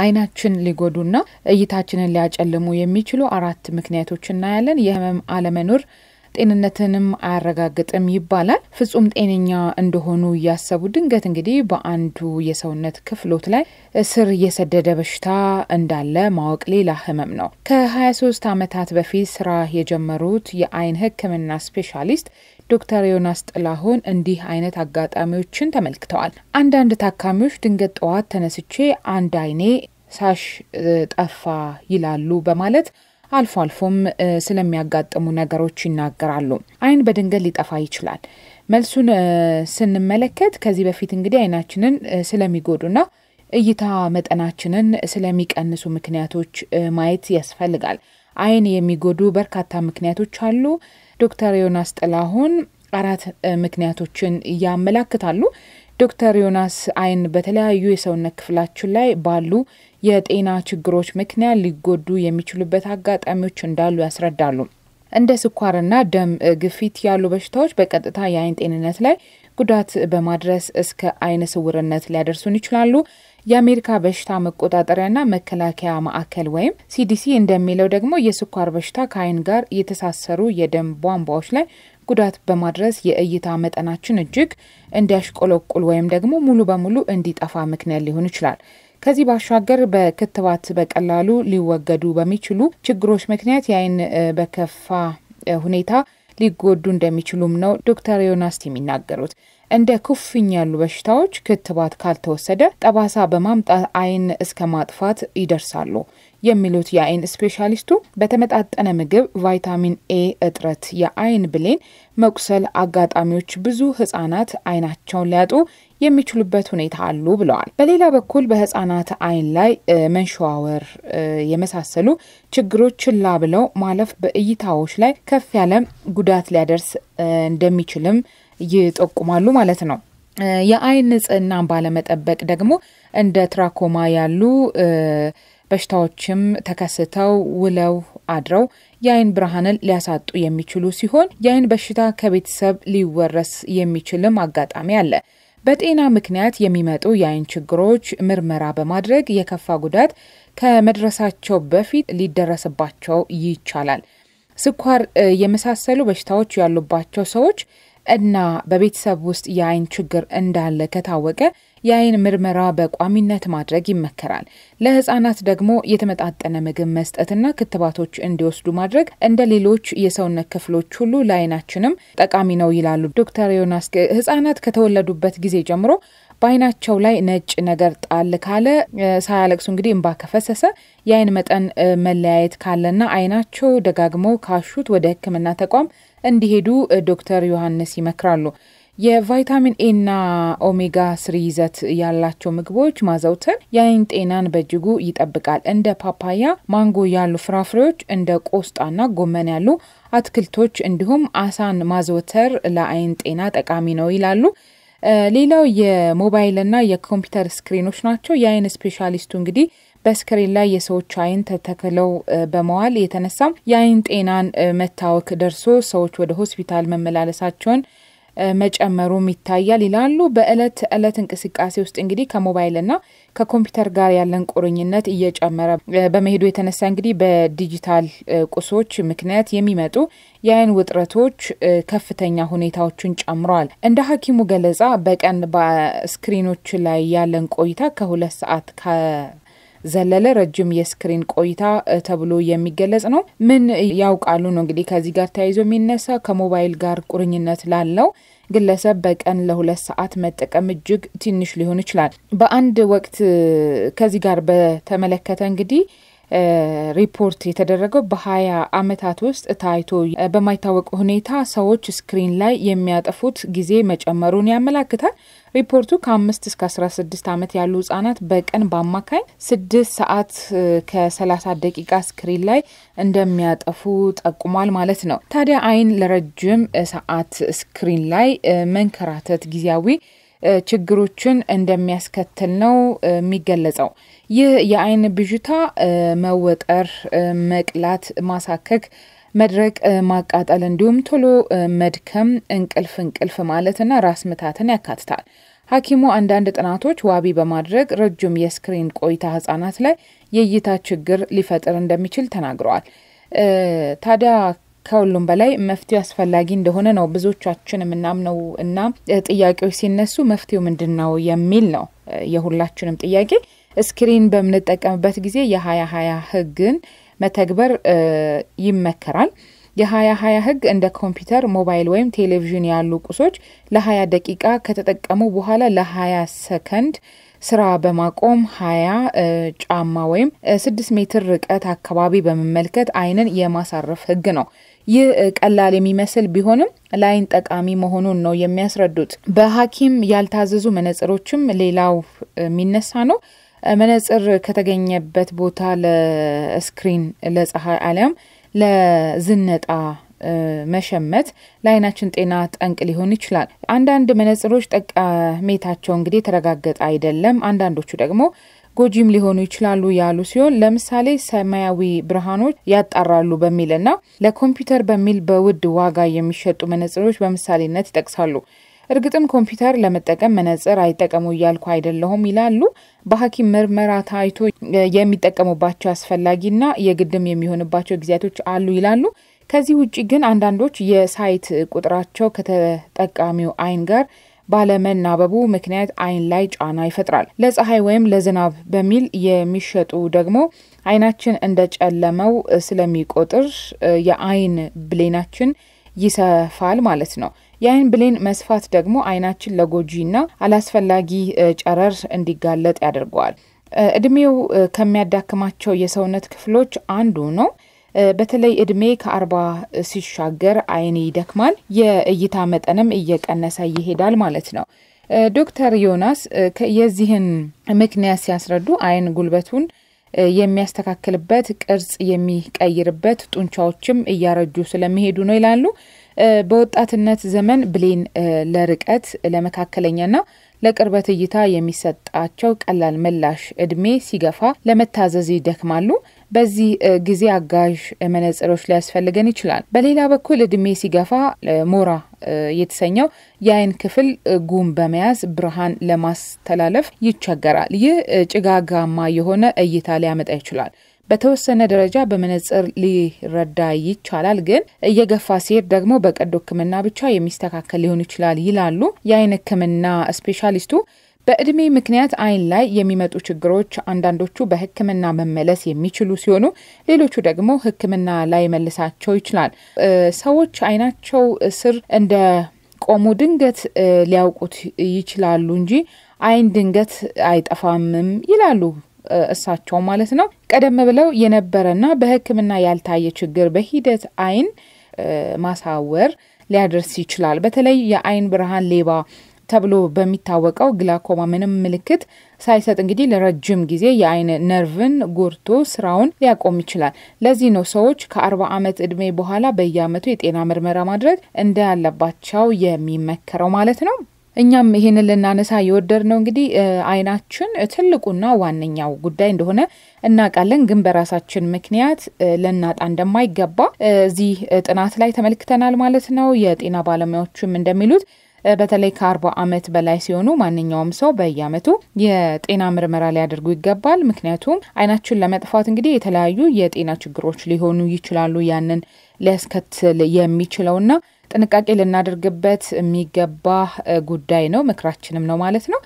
አይናችን ሊጎዱና እይታችንን ሊያጨልሙ የሚችሉ አራት ምክንያቶች እናያለን። የህመም አለመኖር ጤንነትንም አያረጋግጥም ይባላል። ፍጹም ጤነኛ እንደሆኑ እያሰቡ ድንገት እንግዲህ በአንዱ የሰውነት ክፍሎት ላይ ስር የሰደደ በሽታ እንዳለ ማወቅ ሌላ ህመም ነው። ከ23 ዓመታት በፊት ስራ የጀመሩት የአይን ህክምና ስፔሻሊስት ዶክተር ዮናስ ጥላሁን እንዲህ አይነት አጋጣሚዎችን ተመልክተዋል። አንዳንድ ታካሚዎች ድንገት ጠዋት ተነስቼ አንድ አይኔ ሳሽ ጠፋ ይላሉ በማለት አልፎ አልፎም ስለሚያጋጥሙ ነገሮች ይናገራሉ። አይን በድንገት ሊጠፋ ይችላል። መልሱን ስንመለከት ከዚህ በፊት እንግዲህ አይናችንን ስለሚጎዱና እይታ መጠናችንን ስለሚቀንሱ ምክንያቶች ማየት ያስፈልጋል። አይን የሚጎዱ በርካታ ምክንያቶች አሉ። ዶክተር ዮናስ ጥላሁን አራት ምክንያቶችን ያመላክታሉ። ዶክተር ዮናስ አይን በተለያዩ የሰውነት ክፍላችን ላይ ባሉ የጤና ችግሮች ምክንያት ሊጎዱ የሚችሉበት አጋጣሚዎች እንዳሉ ያስረዳሉ። እንደ ስኳርና ደም ግፊት ያሉ በሽታዎች በቀጥታ የአይን ጤንነት ላይ ጉዳት በማድረስ እስከ አይነ ስውርነት ሊያደርሱን ይችላሉ። የአሜሪካ በሽታ መቆጣጠሪያና መከላከያ ማዕከል ወይም ሲዲሲ እንደሚለው ደግሞ የስኳር በሽታ ከአይን ጋር የተሳሰሩ የደም ቧንቧዎች ላይ ጉዳት በማድረስ የእይታ መጠናችን እጅግ እንዲያሽቆለቁል ወይም ደግሞ ሙሉ በሙሉ እንዲጠፋ ምክንያት ሊሆን ይችላል። ከዚህ ባሻገር በክትባት በቀላሉ ሊወገዱ በሚችሉ ችግሮች ምክንያት የአይን በከፋ ሁኔታ ሊጎዱ እንደሚችሉም ነው ዶክተር ዮናስት የሚናገሩት። እንደ ኩፍኝ ያሉ በሽታዎች ክትባት ካልተወሰደ ጠባሳ በማምጣት አይን እስከ ማጥፋት ይደርሳሉ የሚሉት የአይን ስፔሻሊስቱ በተመጣጠነ ምግብ፣ ቫይታሚን ኤ እጥረት፣ የአይን ብሌን መቁሰል አጋጣሚዎች ብዙ ህጻናት አይናቸውን ሊያጡ የሚችሉበት ሁኔታ አሉ ብለዋል። በሌላ በኩል በህጻናት አይን ላይ መንሸዋወር የመሳሰሉ ችግሮች ችላ ብለው ማለፍ በእይታዎች ላይ ከፍ ያለ ጉዳት ሊያደርስ እንደሚችልም ይጠቁማሉ ማለት ነው። የአይን ንጽህናን ባለመጠበቅ ደግሞ እንደ ትራኮማ ያሉ በሽታዎችም ተከስተው ውለው አድረው የአይን ብርሃንን ሊያሳጡ የሚችሉ ሲሆን የአይን በሽታ ከቤተሰብ ሊወረስ የሚችልም አጋጣሚ አለ። በጤና ምክንያት የሚመጡ የአይን ችግሮች ምርመራ በማድረግ የከፋ ጉዳት ከመድረሳቸው በፊት ሊደረስባቸው ይቻላል። ስኳር የመሳሰሉ በሽታዎች ያሉባቸው ሰዎች እና በቤተሰብ ውስጥ የአይን ችግር እንዳለ ከታወቀ የአይን ምርመራ በቋሚነት ማድረግ ይመከራል። ለህጻናት ደግሞ የተመጣጠነ ምግብ መስጠትና ክትባቶች እንዲወስዱ ማድረግ እንደ ሌሎች የሰውነት ክፍሎች ሁሉ ለአይናችንም ጠቃሚ ነው ይላሉ ዶክተር ዮናስ። ህጻናት ከተወለዱበት ጊዜ ጀምሮ በአይናቸው ላይ ነጭ ነገር ጣል ካለ ሳያለቅሱ እንግዲህ እንባ ከፈሰሰ የአይን መጠን መለያየት ካለና አይናቸው ደጋግሞ ካሹት ወደ ሕክምና ተቋም እንዲሄዱ ዶክተር ዮሐንስ ይመክራሉ። የቫይታሚን ኤና ኦሜጋ ስሪ ይዘት ያላቸው ምግቦች ማዘውተር የአይን ጤናን በእጅጉ ይጠብቃል። እንደ ፓፓያ፣ ማንጎ ያሉ ፍራፍሬዎች፣ እንደ ቆስጣና ጎመን ያሉ አትክልቶች እንዲሁም አሳን ማዘውተር ለአይን ጤና ጠቃሚ ነው ይላሉ። ሌላው የሞባይልና የኮምፒውተር ስክሪኖች ናቸው። የአይን ስፔሻሊስቱ እንግዲህ በስክሪን ላይ የሰዎች አይን ተተክለው በመዋል የተነሳም የአይን ጤናን መታወክ ደርሶ ሰዎች ወደ ሆስፒታል መመላለሳቸውን መጨመሩም ይታያል ይላሉ። በእለት እለት እንቅስቃሴ ውስጥ እንግዲህ ከሞባይልና ከኮምፒውተር ጋር ያለን ቁርኝነት እየጨመረ በመሄዱ የተነሳ እንግዲህ በዲጂታል ቁሶች ምክንያት የሚመጡ የአይን ውጥረቶች ከፍተኛ ሁኔታዎችን ጨምረዋል። እንደ ሐኪሙ ገለጻ በቀን በስክሪኖች ላይ ያለን ቆይታ ከሁለት ሰዓት ዘለለ ረጅም የስክሪን ቆይታ ተብሎ የሚገለጽ ነው። ምን ያውቃሉ ነው እንግዲህ ከዚህ ጋር ተያይዞ የሚነሳ ከሞባይል ጋር ቁርኝነት ላለው ግለሰብ በቀን ለሁለት ሰዓት መጠቀም እጅግ ትንሽ ሊሆን ይችላል። በአንድ ወቅት ከዚህ ጋር በተመለከተ እንግዲህ ሪፖርት የተደረገው በሀያ አመታት ውስጥ ታይቶ በማይታወቅ ሁኔታ ሰዎች ስክሪን ላይ የሚያጠፉት ጊዜ መጨመሩን ያመላክታል። ሪፖርቱ ከአምስት እስከ አስራ ስድስት አመት ያሉ ህጻናት በቀን በአማካይ ስድስት ሰዓት ከሰላሳ ደቂቃ ስክሪን ላይ እንደሚያጠፉ ጠቁሟል ማለት ነው። ታዲያ አይን ለረጅም ሰዓት ስክሪን ላይ መንከራተት ጊዜያዊ ችግሮችን እንደሚያስከትል ነው የሚገለጸው። ይህ የአይን ብዥታ መወጠር፣ መቅላት፣ ማሳከክ መድረቅ፣ ማቃጠል እንዲሁም ቶሎ መድከም፣ እንቅልፍ እንቅልፍ ማለትና ራስ ምታትን ያካትታል። ሐኪሙ አንዳንድ ጥናቶች ዋቢ በማድረግ ረጅም የስክሪን ቆይታ ህጻናት ላይ የእይታ ችግር ሊፈጥር እንደሚችል ተናግረዋል። ታዲያ ከሁሉም በላይ መፍትሄው አስፈላጊ እንደሆነ ነው ብዙዎቻችን የምናምነው እና ጥያቄዎች ሲነሱ መፍትሄው ምንድን ነው የሚል ነው የሁላችንም ጥያቄ። ስክሪን በምንጠቀምበት ጊዜ የሀያ ሀያ ህግን መተግበር ይመከራል። የሀያ ሀያ ህግ እንደ ኮምፒውተር፣ ሞባይል ወይም ቴሌቪዥን ያሉ ቁሶች ለሀያ ደቂቃ ከተጠቀሙ በኋላ ለሀያ ሰከንድ ስራ በማቆም ሀያ ጫማ ወይም ስድስት ሜትር ርቀት አካባቢ በመመልከት አይንን የማሳረፍ ህግ ነው። ይህ ቀላል የሚመስል ቢሆንም ለአይን ጠቃሚ መሆኑን ነው የሚያስረዱት። በሐኪም ያልታዘዙ መነጽሮችም ሌላው የሚነሳ ነው። መነጽር ከተገኘበት ቦታ ለስክሪን፣ ለፀሐይ አሊያም ለዝነጣ መሸመት ለአይናችን ጤና ጠንቅ ሊሆን ይችላል። አንዳንድ መነጽሮች ጠቀሜታቸው እንግዲህ የተረጋገጠ አይደለም። አንዳንዶቹ ደግሞ ጎጂም ሊሆኑ ይችላሉ ያሉ ሲሆን ለምሳሌ ሰማያዊ ብርሃኖች ያጣራሉ በሚልና ለኮምፒውተር በሚል በውድ ዋጋ የሚሸጡ መነጽሮች በምሳሌነት ይጠቅሳሉ። እርግጥም ኮምፒውተር ለመጠቀም መነጽር አይጠቀሙ እያልኩ አይደለሁም ይላሉ። በሐኪም ምርመራ ታይቶ የሚጠቀሙባቸው አስፈላጊና የግድም የሚሆንባቸው ጊዜያቶች አሉ ይላሉ። ከዚህ ውጭ ግን አንዳንዶች የሳይት ቁጥራቸው ከተጠቃሚው አይን ጋር ባለመናበቡ ምክንያት አይን ላይ ጫና ይፈጥራል። ለፀሐይ ወይም ለዝናብ በሚል የሚሸጡ ደግሞ አይናችን እንደጨለመው ስለሚቆጥር የአይን ብሌናችን ይሰፋል ማለት ነው። የአይን ብሌን መስፋት ደግሞ አይናችን ለጎጂና አላስፈላጊ ጨረር እንዲጋለጥ ያደርገዋል። እድሜው ከሚያዳክማቸው የሰውነት ክፍሎች አንዱ ነው። በተለይ እድሜ ከአርባ ሲሻገር አይን ይደክማል፣ የእይታ መጠንም እየቀነሰ ይሄዳል ማለት ነው። ዶክተር ዮናስ የዚህን ምክንያት ሲያስረዱ አይን ጉልበቱን የሚያስተካክልበት ቅርጽ የሚቀይርበት ጡንቻዎችም እያረጁ ስለሚሄዱ ነው ይላሉ። በወጣትነት ዘመን ብሌን ለርቀት ለመካከለኛና ለቅርበት እይታ የሚሰጣቸው ቀላል ምላሽ እድሜ ሲገፋ ለመታዘዝ ይደክማሉ። በዚህ ጊዜ አጋዥ መነጽሮች ሊያስፈልገን ይችላል። በሌላ በኩል እድሜ ሲገፋ ሞራ የተሰኘው የአይን ክፍል ጉም በመያዝ ብርሃን ለማስተላለፍ ይቸገራል። ይህ ጭጋጋማ የሆነ እይታ ሊያመጣ ይችላል። በተወሰነ ደረጃ በመነጽር ሊረዳ ይቻላል። ግን እየገፋ ሲሄድ ደግሞ በቀዶ ሕክምና ብቻ የሚስተካከል ሊሆን ይችላል ይላሉ የአይን ሕክምና ስፔሻሊስቱ። በእድሜ ምክንያት አይን ላይ የሚመጡ ችግሮች አንዳንዶቹ በህክምና መመለስ የሚችሉ ሲሆኑ ሌሎቹ ደግሞ ህክምና ላይ መልሳቸው ይችላል። ሰዎች አይናቸው ስር እንደ ቆሙ ድንገት ሊያውቁት ይችላሉ እንጂ አይን ድንገት አይጠፋምም ይላሉ እሳቸው ማለት ነው ቀደም ብለው የነበረና በሕክምና ያልታየ ችግር በሂደት አይን ማሳወር ሊያደርስ ይችላል። በተለይ የአይን ብርሃን ሌባ ተብሎ በሚታወቀው ግላኮማ ምንም ምልክት ሳይሰጥ እንግዲህ ለረጅም ጊዜ የአይን ነርቭን ጎርቶ ስራውን ሊያቆም ይችላል። ለዚህ ነው ሰዎች ከአርባ ዓመት እድሜ በኋላ በየአመቱ የጤና ምርመራ ማድረግ እንዳለባቸው የሚመከረው ማለት ነው። እኛም ይሄንን ልናነሳ ነው እንግዲህ አይናችን ትልቁና ዋነኛው ጉዳይ እንደሆነ እናውቃለን። ግን በራሳችን ምክንያት ልናጣ እንደማይገባ እዚህ ጥናት ላይ ተመልክተናል ማለት ነው። የጤና ባለሙያዎችም እንደሚሉት በተለይ ከአርባ ዓመት በላይ ሲሆኑ ማንኛውም ሰው በየአመቱ የጤና ምርመራ ሊያደርጉ ይገባል። ምክንያቱም አይናችን ለመጥፋት እንግዲህ የተለያዩ የጤና ችግሮች ሊሆኑ ይችላሉ። ያንን ሊያስከትል የሚችለውና ጥንቃቄ ልናደርግበት የሚገባ ጉዳይ ነው። ምክራችንም ነው ማለት ነው።